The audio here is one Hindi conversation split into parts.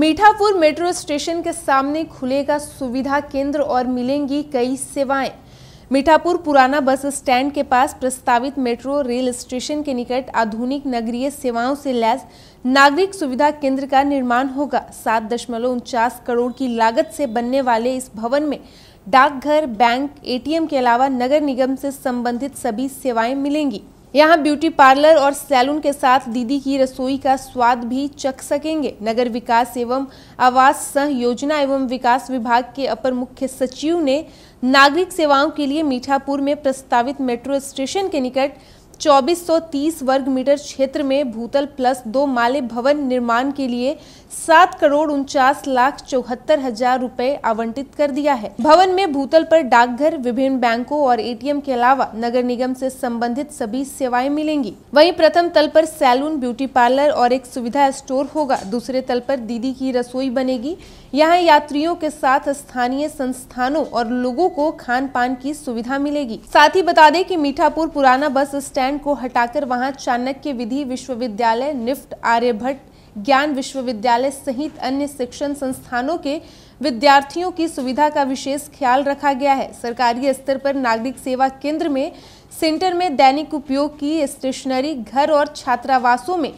मीठापुर मेट्रो स्टेशन के सामने खुलेगा सुविधा केंद्र और मिलेंगी कई सेवाएं मीठापुर पुराना बस स्टैंड के पास प्रस्तावित मेट्रो रेल स्टेशन के निकट आधुनिक नगरीय सेवाओं से लैस नागरिक सुविधा केंद्र का निर्माण होगा सात दशमलव उनचास करोड़ की लागत से बनने वाले इस भवन में डाकघर बैंक एटीएम के अलावा नगर निगम से संबंधित सभी सेवाएं मिलेंगी यहाँ ब्यूटी पार्लर और सैलून के साथ दीदी की रसोई का स्वाद भी चख सकेंगे नगर विकास एवं आवास सह योजना एवं विकास विभाग के अपर मुख्य सचिव ने नागरिक सेवाओं के लिए मीठापुर में प्रस्तावित मेट्रो स्टेशन के निकट 2430 वर्ग मीटर क्षेत्र में भूतल प्लस दो माले भवन निर्माण के लिए सात करोड़ उनचास लाख चौहत्तर हजार रूपए आवंटित कर दिया है भवन में भूतल पर डाकघर विभिन्न बैंकों और एटीएम के अलावा नगर निगम से संबंधित सभी सेवाएं मिलेंगी वहीं प्रथम तल पर सैलून ब्यूटी पार्लर और एक सुविधा स्टोर होगा दूसरे तल पर दीदी की रसोई बनेगी यहाँ यात्रियों के साथ स्थानीय संस्थानों और लोगों को खान पान की सुविधा मिलेगी साथ ही बता दें की मीठापुर पुराना बस स्टैंड कैंट को हटाकर वहां चाणक्य विधि विश्वविद्यालय निफ्ट आर्यभट्ट ज्ञान विश्वविद्यालय सहित अन्य शिक्षण संस्थानों के विद्यार्थियों की सुविधा का विशेष ख्याल रखा गया है सरकारी स्तर पर नागरिक सेवा केंद्र में सेंटर में दैनिक उपयोग की स्टेशनरी घर और छात्रावासों में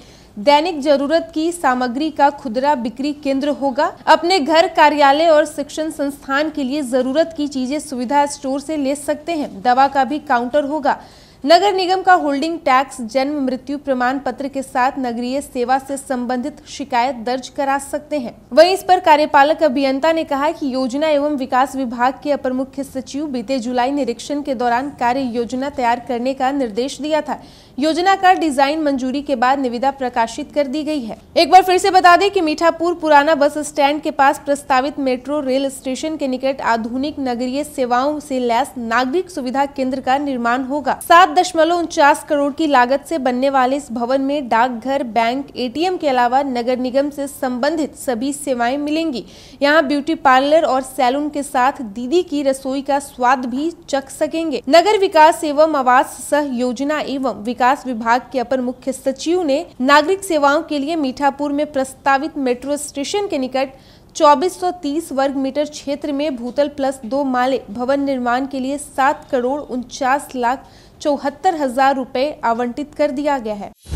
दैनिक जरूरत की सामग्री का खुदरा बिक्री केंद्र होगा अपने घर कार्यालय और शिक्षण संस्थान के लिए जरूरत की चीजें सुविधा स्टोर से ले सकते हैं दवा का भी काउंटर होगा नगर निगम का होल्डिंग टैक्स जन्म मृत्यु प्रमाण पत्र के साथ नगरीय सेवा से संबंधित शिकायत दर्ज करा सकते हैं वहीं इस पर कार्यपालक अभियंता ने कहा कि योजना एवं विकास विभाग के अपर मुख्य सचिव बीते जुलाई निरीक्षण के दौरान कार्य योजना तैयार करने का निर्देश दिया था योजना का डिजाइन मंजूरी के बाद निविदा प्रकाशित कर दी गयी है एक बार फिर ऐसी बता दें की मीठापुर पुराना बस स्टैंड के पास प्रस्तावित मेट्रो रेल स्टेशन के निकट आधुनिक नगरीय सेवाओं से लैस नागरिक सुविधा केंद्र का निर्माण होगा साथ दशमलव उनचास करोड़ की लागत से बनने वाले इस भवन में डाकघर बैंक एटीएम के अलावा नगर निगम से संबंधित सभी सेवाएं मिलेंगी यहां ब्यूटी पार्लर और सैलून के साथ दीदी की रसोई का स्वाद भी चख सकेंगे नगर विकास एवं आवास सह योजना एवं विकास विभाग के अपर मुख्य सचिव ने नागरिक सेवाओं के लिए मीठापुर में प्रस्तावित मेट्रो स्टेशन के निकट 2430 वर्ग मीटर क्षेत्र में भूतल प्लस दो माले भवन निर्माण के लिए सात करोड़ उनचास लाख चौहत्तर हजार रुपये आवंटित कर दिया गया है